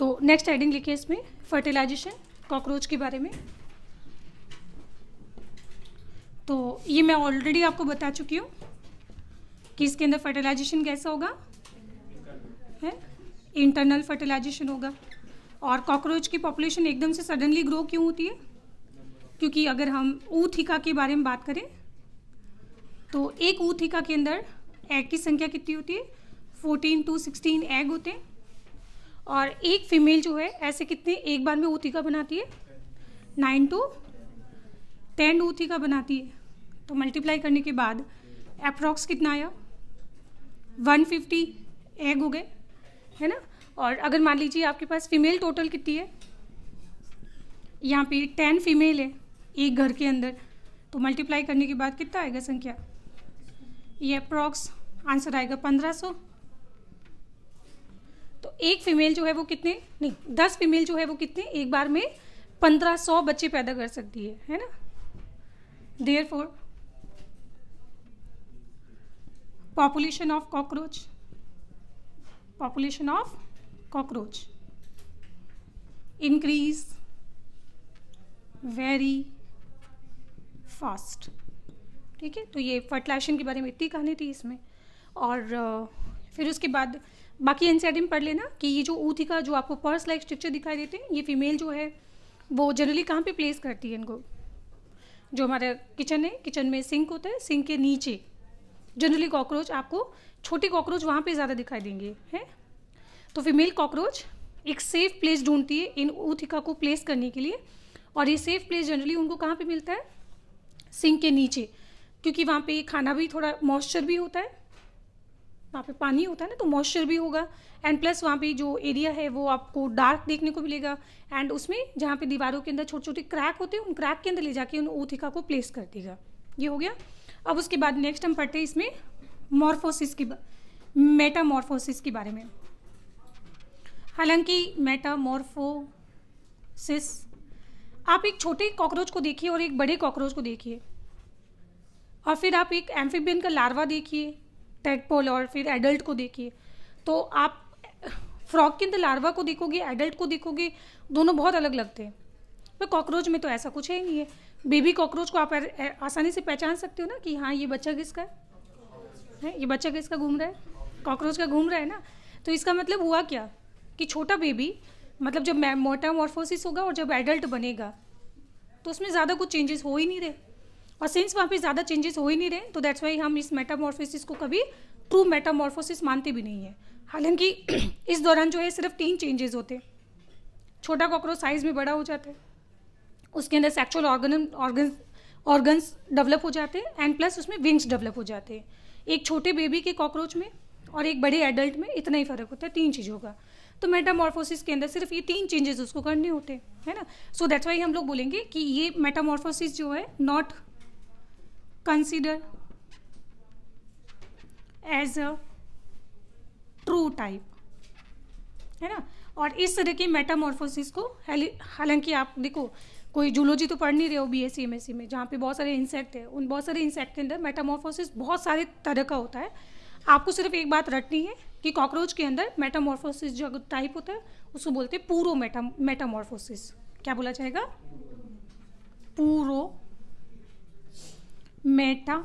तो next heading लिखे इसमें फर्टिलाइजेशन कॉकरोच के बारे में तो ये मैं ऑलरेडी आपको बता चुकी हूँ कि इसके अंदर फर्टिलाइजेशन कैसा होगा है इंटरनल फर्टिलाइजेशन होगा और कॉकरोच की पॉपुलेशन एकदम से सडनली ग्रो क्यों होती है क्योंकि अगर हम ऊथिका के बारे में बात करें तो एक ऊथिका के अंदर एग की संख्या कितनी होती है फोर्टीन टू सिक्सटीन एग होते हैं और एक फीमेल जो है ऐसे कितने एक बार में का बनाती है नाइन टू टेन का बनाती है तो मल्टीप्लाई करने के बाद अप्रॉक्स कितना आया वन फिफ्टी एग हो गए है ना और अगर मान लीजिए आपके पास फीमेल टोटल कितनी है यहाँ पे टेन फीमेल है एक घर के अंदर तो मल्टीप्लाई करने के बाद कितना आएगा संख्या ये अप्रॉक्स आंसर आएगा पंद्रह सौ एक फीमेल जो है वो कितने नहीं दस फीमेल जो है वो कितने एक बार में पंद्रह सौ बच्चे पैदा कर सकती है है ना therefore population of cockroach population of cockroach increase very fast ठीक है तो ये फर्टिलाइजेशन के बारे में इतनी कहानी थी इसमें और फिर उसके बाद बाकी एनसीआरटी e में पढ़ लेना कि ये जो ऊथी का जो आपको पर्स लाइक स्ट्रक्चर दिखाई देते हैं ये फीमेल जो है वो जनरली कहाँ पे प्लेस करती है इनको जो हमारा किचन है किचन में सिंक होता है सिंक के नीचे जनरली कॉकरोच आपको छोटे कॉकरोच वहाँ पे ज़्यादा दिखाई देंगे हैं तो फीमेल कॉकरोच एक सेफ प्लेस ढूंढती है इन ऊथिका को प्लेस करने के लिए और ये सेफ प्लेस जनरली उनको कहाँ पे मिलता है सिंक के नीचे क्योंकि वहाँ पे खाना भी थोड़ा मॉइस्चर भी होता है वहाँ पे पानी होता है ना तो मॉइस्चर भी होगा एंड प्लस वहाँ पे जो एरिया है वो आपको डार्क देखने को मिलेगा एंड उसमें जहाँ पे दीवारों के अंदर छोटे छोटे क्रैक होते हैं उन क्रैक के अंदर ले जाके उन ओथिका को प्लेस कर देगा ये हो गया अब उसके बाद नेक्स्ट हम पढ़ते हैं इसमें मॉर्फोसिस की मेटामॉर्फोसिस के बारे में हालांकि मेटामॉर्फोसिस आप एक छोटे कॉकरोच को देखिए और एक बड़े कॉकरोच को देखिए और फिर आप एक एम्फिबियन का लार्वा देखिए टेटपोल और फिर एडल्ट को देखिए तो आप फ्रॉक के अंदर लार्वा को देखोगे एडल्ट को देखोगे दोनों बहुत अलग लगते हैं पर कॉकरोच में तो ऐसा कुछ है नहीं है बेबी कॉकरोच को आप आसानी से पहचान सकते हो ना कि हाँ ये बच्चा किसका है? है ये बच्चा किसका घूम रहा है कॉकरोच का घूम रहा है ना तो इसका मतलब हुआ क्या कि छोटा बेबी मतलब जब मोटा मॉर्फोसिस होगा और जब एडल्ट बनेगा तो उसमें ज़्यादा कुछ चेंजेस हो ही नहीं रहे और सिंस वहाँ पे ज़्यादा चेंजेस हो ही नहीं रहे तो दैट्स वाई हम इस मेटामॉर्फोसिस को कभी ट्रू मेटामॉर्फोसिस मानते भी नहीं है हालांकि इस दौरान जो है सिर्फ तीन चेंजेस होते हैं छोटा कॉकरोच साइज में बड़ा हो जाता है उसके अंदर sexual organ organ organs develop हो जाते हैं एंड प्लस उसमें विंग्स डेवलप हो जाते हैं एक छोटे बेबी के कॉकरोच में और एक बड़े एडल्ट में इतना ही फर्क होता है तीन चीज़ों का तो मेटामॉर्फोसिस के अंदर सिर्फ ये तीन चेंजेस उसको करने होते हैं है ना सो दैट्स वाई हम लोग बोलेंगे कि ये मेटामॉर्फोसिस जो है not consider as a true type है ना और इस तरह की मेटामॉर्फोसिस को हालांकि आप देखो कोई जूलॉजी तो पढ़ नहीं रहे हो बी एस सी में जहाँ पे बहुत सारे इंसेक्ट है उन बहुत सारे इंसेक्ट के अंदर मेटामॉर्फोसिस बहुत सारे तरह का होता है आपको सिर्फ एक बात रटनी है कि कॉकरोच के अंदर मेटामॉर्फोसिस जो टाइप होता है उसको बोलते हैं पूरो मेटा मेटामॉर्फोसिस क्या बोला जाएगा पूरो मेटा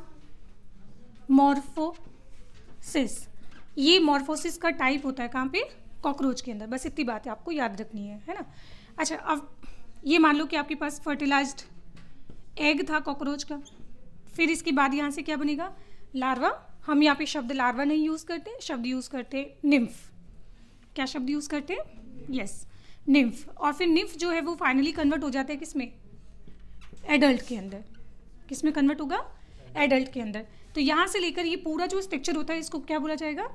मॉर्फोसिस ये मॉर्फोसिस का टाइप होता है कहाँ पे कॉकरोच के अंदर बस इतनी बात है आपको याद रखनी है है ना अच्छा अब ये मान लो कि आपके पास फर्टिलाइज्ड एग था कॉकरोच का फिर इसके बाद यहाँ से क्या बनेगा लार्वा हम यहाँ पे शब्द लार्वा नहीं यूज़ करते शब्द यूज़ करते निम्फ क्या शब्द यूज़ करते हैं यस निम्फ और फिर निम्फ जो है वो फाइनली कन्वर्ट हो जाता है किसमें एडल्ट के अंदर किस में कन्वर्ट होगा एडल्ट के अंदर तो यहाँ से लेकर ये पूरा जो स्ट्रक्चर होता है इसको क्या बोला जाएगा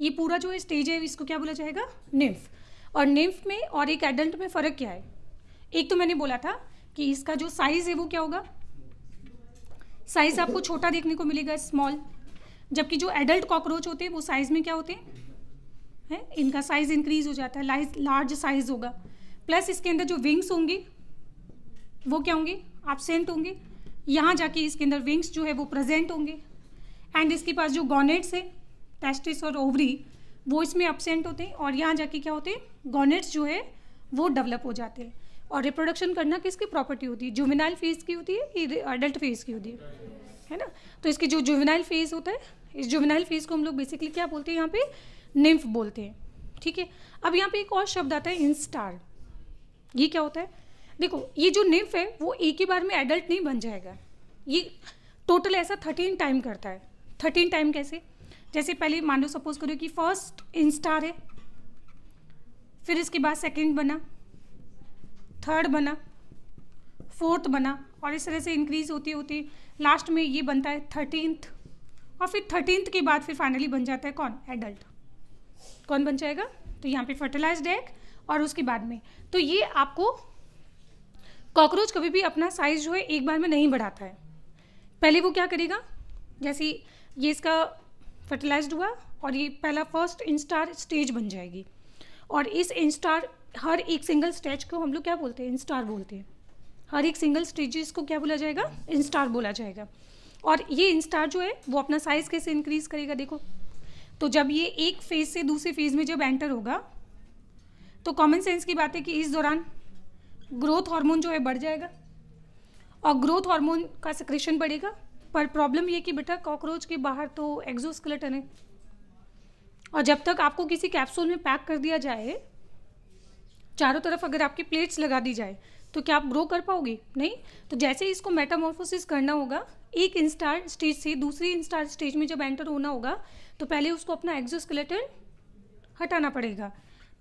ये पूरा जो स्टेज है इसको क्या बोला जाएगा निम्फ और निम्फ में और एक एडल्ट में फ़र्क क्या है एक तो मैंने बोला था कि इसका जो साइज़ है वो क्या होगा साइज़ आपको छोटा देखने को मिलेगा स्मॉल जबकि जो एडल्ट कॉकरोच होते हैं वो साइज़ में क्या होते हैं है? इनका साइज़ इंक्रीज हो जाता है लार्ज साइज़ होगा प्लस इसके अंदर जो विंग्स होंगी वो क्या होंगी एबसेंट होंगी यहाँ जाके इसके अंदर विंग्स जो है वो प्रेजेंट होंगे एंड इसके पास जो गॉनेट्स है टेस्टिस और ओवरी वो इसमें एबसेंट होते हैं और यहाँ जाके क्या होते हैं गॉनेट्स जो है वो डेवलप हो जाते हैं और रिप्रोडक्शन करना किसकी प्रॉपर्टी होती है जुवेनाइल फेज की होती है अडल्ट फेज की होती है है ना तो इसकी जो जुवेनाइल फेज होता है इस जुविनाइल फेज को हम लोग बेसिकली क्या बोलते हैं यहाँ पे निम्फ बोलते हैं ठीक है अब यहाँ पे एक और शब्द आता है इंस्टार ये क्या होता है देखो ये जो निम्फ है वो एक ही बार में एडल्ट नहीं बन जाएगा ये टोटल ऐसा थर्टीन टाइम करता है थर्टीन टाइम कैसे जैसे पहले मान लो सपोज करो कि फर्स्ट इंस्टार है फिर इसके बाद सेकंड बना थर्ड बना फोर्थ बना और इस तरह से इंक्रीज होती होती लास्ट में ये बनता है थर्टीनथ और फिर थर्टीनथ के बाद फिर फाइनली बन जाता है कौन एडल्ट कौन बन जाएगा तो यहाँ पे फर्टिलाइज्ड एग और उसके बाद में तो ये आपको कॉकरोच कभी भी अपना साइज जो है एक बार में नहीं बढ़ाता है पहले वो क्या करेगा जैसे ये इसका फर्टिलाइज हुआ और ये पहला फर्स्ट इंस्टार स्टेज बन जाएगी और इस इंस्टार हर एक सिंगल स्टेज को हम लोग क्या बोलते हैं इंस्टार बोलते हैं हर एक सिंगल स्टेजेस को क्या बोला जाएगा इंस्टार बोला जाएगा और ये इंस्टार जो है वो अपना साइज कैसे इंक्रीज करेगा देखो तो जब ये एक फेज से दूसरे फेज में जब एंटर होगा तो कॉमन सेंस की बात है कि इस दौरान ग्रोथ हार्मोन जो है बढ़ जाएगा और ग्रोथ हार्मोन का सिक्रेशन बढ़ेगा पर प्रॉब्लम ये कि बेटा कॉकरोच के बाहर तो एक्जोस्केलेटन है और जब तक आपको किसी कैप्सूल में पैक कर दिया जाए चारों तरफ अगर आपकी प्लेट्स लगा दी जाए तो क्या आप ग्रो कर पाओगे नहीं तो जैसे ही इसको मेटामोफोसिस करना होगा एक इंस्टार स्टेज से दूसरी इंस्टार स्टेज में जब एंटर होना होगा तो पहले उसको अपना एक्जोस्केलेटन हटाना पड़ेगा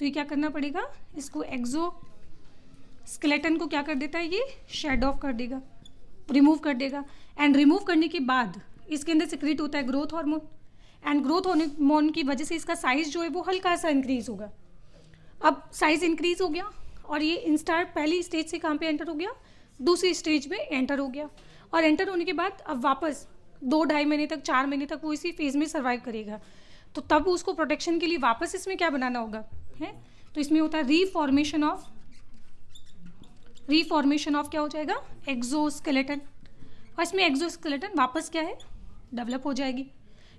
तो ये क्या करना पड़ेगा इसको एक्जो स्केलेटन को क्या कर देता है ये शेड ऑफ कर देगा रिमूव कर देगा एंड रिमूव करने के बाद इसके अंदर सिक्रेट होता है growth hormone and growth hormone की वजह से इसका साइज़ जो है वो हल्का सा इंक्रीज़ होगा अब साइज़ इंक्रीज़ हो गया और ये इंस्टार पहली स्टेज से कहाँ पे एंटर हो गया दूसरी स्टेज में एंटर हो गया और एंटर होने के बाद अब वापस दो ढाई महीने तक चार महीने तक वो इसी फेज़ में सर्वाइव करेगा तो तब उसको प्रोटेक्शन के लिए वापस इसमें क्या बनाना होगा है तो इसमें होता है रीफॉर्मेशन ऑफ रीफॉर्मेशन ऑफ क्या हो जाएगा एक्जोस्केलेटन और इसमें एक्जोस्केलेटन वापस क्या है डेवलप हो जाएगी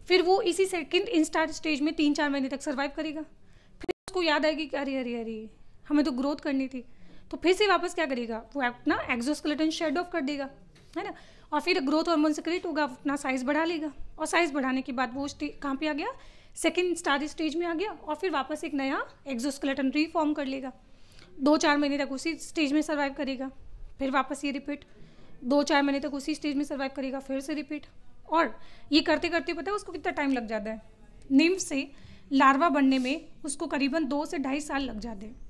फिर वो इसी सेकंड इंस्टार स्टेज में तीन चार महीने तक सर्वाइव करेगा फिर उसको याद आएगी कि अरे अरे अरे हमें तो ग्रोथ करनी थी तो फिर से वापस क्या करेगा वो अपना एक्जोस्केलेटन शेड ऑफ कर देगा है ना और फिर ग्रोथ हॉर्मोन से क्रिएट होगा अपना साइज़ बढ़ा लेगा और साइज़ बढ़ाने के बाद वो कहाँ पर आ गया सेकेंड स्टार स्टेज में आ गया और फिर वापस एक नया एक्जोस्केलेटन रिफॉर्म कर लेगा दो चार महीने तक उसी स्टेज में सर्वाइव करेगा फिर वापस ये रिपीट दो चार महीने तक उसी स्टेज में सर्वाइव करेगा फिर से रिपीट और ये करते करते पता है उसको कितना टाइम लग जाता है निम्फ से लार्वा बनने में उसको करीबन दो से ढाई साल लग जाते हैं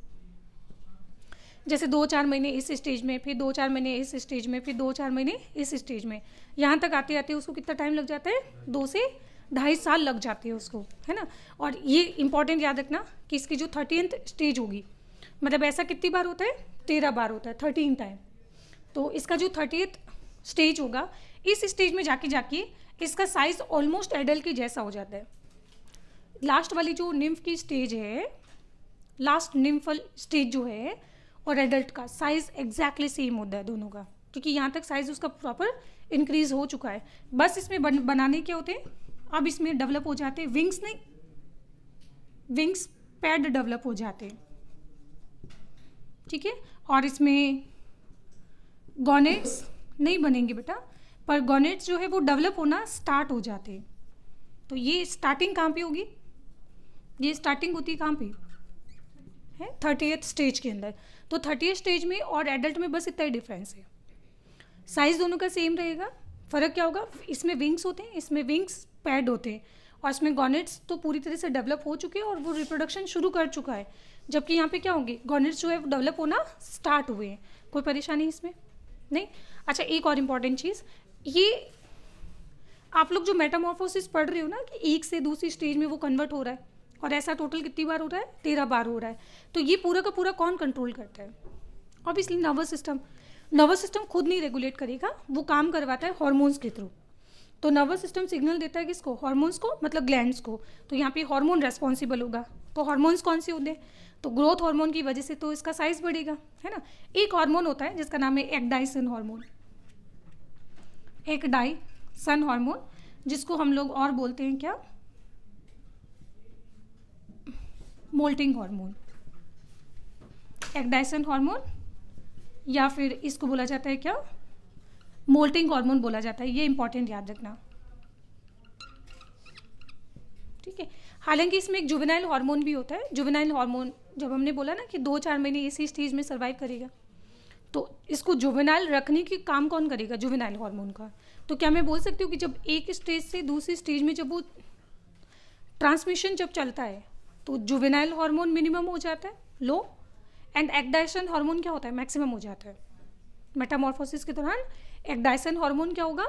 जैसे दो चार महीने इस स्टेज में फिर दो चार महीने इस स्टेज में फिर दो चार महीने इस स्टेज में यहाँ तक आते आते उसको कितना टाइम लग जाता है दो से ढाई साल लग जाते हैं उसको है ना और ये इंपॉर्टेंट याद रखना कि इसकी जो थर्टींथ स्टेज होगी मतलब ऐसा कितनी बार होता है तेरह बार होता है थर्टीन टाइम तो इसका जो थर्टीथ स्टेज होगा इस स्टेज में जाके जाके इसका साइज ऑलमोस्ट एडल्ट के जैसा हो जाता है लास्ट वाली जो निम्फ की स्टेज है लास्ट निम्फल स्टेज जो है और एडल्ट का साइज एग्जैक्टली सेम होता है दोनों का क्योंकि यहाँ तक साइज उसका प्रॉपर इंक्रीज हो चुका है बस इसमें बन, बनाने क्या होते हैं अब इसमें डेवलप हो जाते विंग्स नहीं विंग्स पैड डेवलप हो जाते ठीक है और इसमें गोनेट्स नहीं बनेंगे बेटा पर गोनेट्स जो है वो डेवलप होना स्टार्ट हो जाते तो ये स्टार्टिंग कहाँ पे होगी ये स्टार्टिंग होती है कहाँ पे है थर्टी स्टेज के अंदर तो थर्टी स्टेज में और एडल्ट में बस इतना ही डिफरेंस है साइज दोनों का सेम रहेगा फ़र्क क्या होगा इसमें विंग्स होते हैं इसमें विंग्स पैड होते हैं और इसमें गॉनेट्स तो पूरी तरह से डेवलप हो चुके हैं और वो रिप्रोडक्शन शुरू कर चुका है जबकि यहाँ पे क्या होंगे गॉनेट्स जो है वो डेवलप होना स्टार्ट हुए हैं कोई परेशानी इसमें नहीं अच्छा एक और इम्पॉर्टेंट चीज़ ये आप लोग जो मेटामॉर्फोसिस पढ़ रहे हो ना कि एक से दूसरी स्टेज में वो कन्वर्ट हो रहा है और ऐसा टोटल कितनी बार हो रहा है तेरह बार हो रहा है तो ये पूरा का पूरा कौन कंट्रोल करता है obviously nervous system nervous system खुद नहीं रेगुलेट करेगा वो काम करवाता है हॉर्मोन्स के थ्रू तो नर्वस सिस्टम सिग्नल देता है किसको हॉर्मोन्स को मतलब ग्लैंड्स को तो यहाँ पे हार्मोन रेस्पॉन्सिबल होगा तो हार्मोन्स कौन से होते हैं तो ग्रोथ हार्मोन की वजह से तो इसका साइज बढ़ेगा है ना एक हार्मोन होता है जिसका नाम है ecdysone hormone ecdysone hormone जिसको हम लोग और बोलते हैं क्या मोल्टिंग हार्मोन एक्डाइसन हार्मोन या फिर इसको बोला जाता है क्या मोल्टिंग हार्मोन बोला जाता है ये इंपॉर्टेंट याद रखना ठीक है हालांकि इसमें एक जुबेनाइल हार्मोन भी होता है जुबेनाइल हार्मोन जब हमने बोला ना कि दो चार महीने इसी स्टेज में सर्वाइव करेगा तो इसको जुबेनाइल रखने की काम कौन करेगा जुबेनाइल हार्मोन का तो क्या मैं बोल सकती हूँ कि जब एक स्टेज से दूसरी स्टेज में जब वो ट्रांसमिशन जब चलता है तो जुबेनाइल हार्मोन मिनिमम हो जाता है लो एंड एक्डाइशन हार्मोन क्या होता है मैक्सिमम हो जाता है मेटामॉर्फोसिस के दौरान एक्डाइसन हार्मोन क्या होगा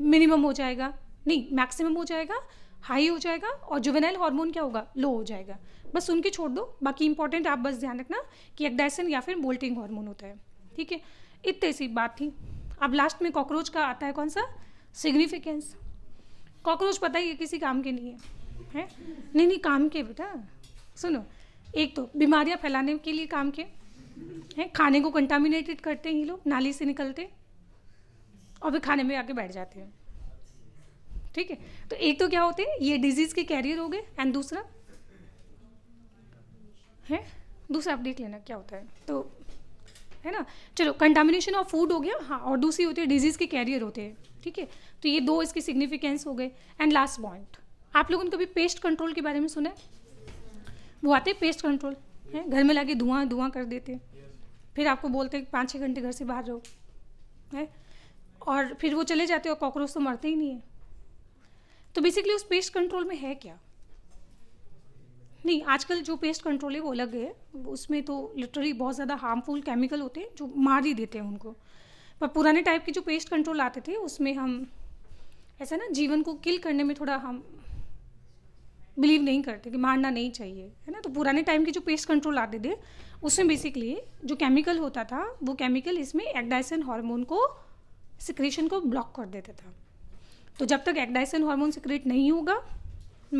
मिनिमम हो जाएगा नहीं मैक्सिमम हो जाएगा हाई हो जाएगा और जुवेनाइल हार्मोन क्या होगा लो हो जाएगा बस सुन के छोड़ दो बाकी इंपॉर्टेंट आप बस ध्यान रखना कि एक्डाइसन या फिर बोल्टिंग हार्मोन होता है ठीक है इतनी सी बात थी अब लास्ट में कॉकरोच का आता है कौन सा सिग्निफिकेंस कॉकरोच पता ही किसी काम के नहीं है है? नहीं नहीं काम के बेटा सुनो एक तो बीमारियां फैलाने के लिए काम के हैं खाने को कंटामिनेटेड करते हैं ये लोग नाली से निकलते और फिर खाने में आके बैठ जाते हैं ठीक है तो एक तो क्या होते हैं ये डिजीज के कैरियर हो गए एंड दूसरा है दूसरा आप देख लेना क्या होता है तो है ना चलो कंटामिनेशन ऑफ फूड हो गया हाँ और दूसरी होती है डिजीज़ के कैरियर होते हैं ठीक है तो ये दो इसके सिग्निफिकेंस हो गए एंड लास्ट पॉइंट आप लोगों ने कभी पेस्ट कंट्रोल के बारे में सुना है वो आते हैं पेस्ट कंट्रोल है घर में लाके धुआं धुआं कर देते हैं फिर आपको बोलते हैं पाँच छः घंटे घर से बाहर रहो है और फिर वो चले जाते हैं और कॉकरोच तो मरते ही नहीं है तो बेसिकली उस पेस्ट कंट्रोल में है क्या नहीं आजकल जो पेस्ट कंट्रोल है वो अलग है उसमें तो लिटरली बहुत ज़्यादा हार्मफुल केमिकल होते हैं जो मार ही देते हैं उनको पर पुराने टाइप के जो पेस्ट कंट्रोल आते थे उसमें हम ऐसा ना जीवन को किल करने में थोड़ा हम बिलीव नहीं करते कि मारना नहीं चाहिए है ना तो पुराने टाइम के जो पेस्ट कंट्रोल आते थे उसमें बेसिकली जो केमिकल होता था वो केमिकल इसमें एक्डाइसन हार्मोन को सिक्रीशन को ब्लॉक कर देता था तो जब तक एक्डाइसन हार्मोन सिक्रेट नहीं होगा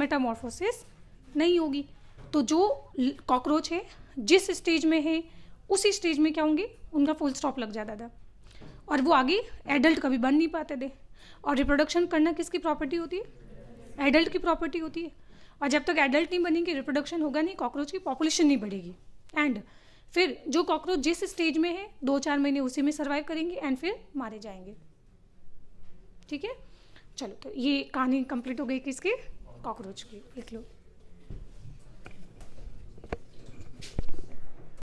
मेटामॉर्फोसिस नहीं होगी तो जो कॉकरोच है जिस स्टेज में है उसी स्टेज में क्या होंगे उनका फुल स्टॉप लग जाता था और वो आगे एडल्ट कभी बन नहीं पाते थे और रिप्रोडक्शन करना किसकी प्रॉपर्टी होती है एडल्ट की प्रॉपर्टी होती है और जब तक एडल्ट नहीं बनेंगे रिप्रोडक्शन होगा नहीं कॉकरोच की पॉपुलेशन नहीं बढ़ेगी एंड फिर जो कॉकरोच जिस स्टेज में है दो चार महीने उसी में सर्वाइव करेंगे एंड फिर मारे जाएंगे ठीक है चलो तो ये कहानी कंप्लीट हो गई किसकी कॉकरोच की लिख लो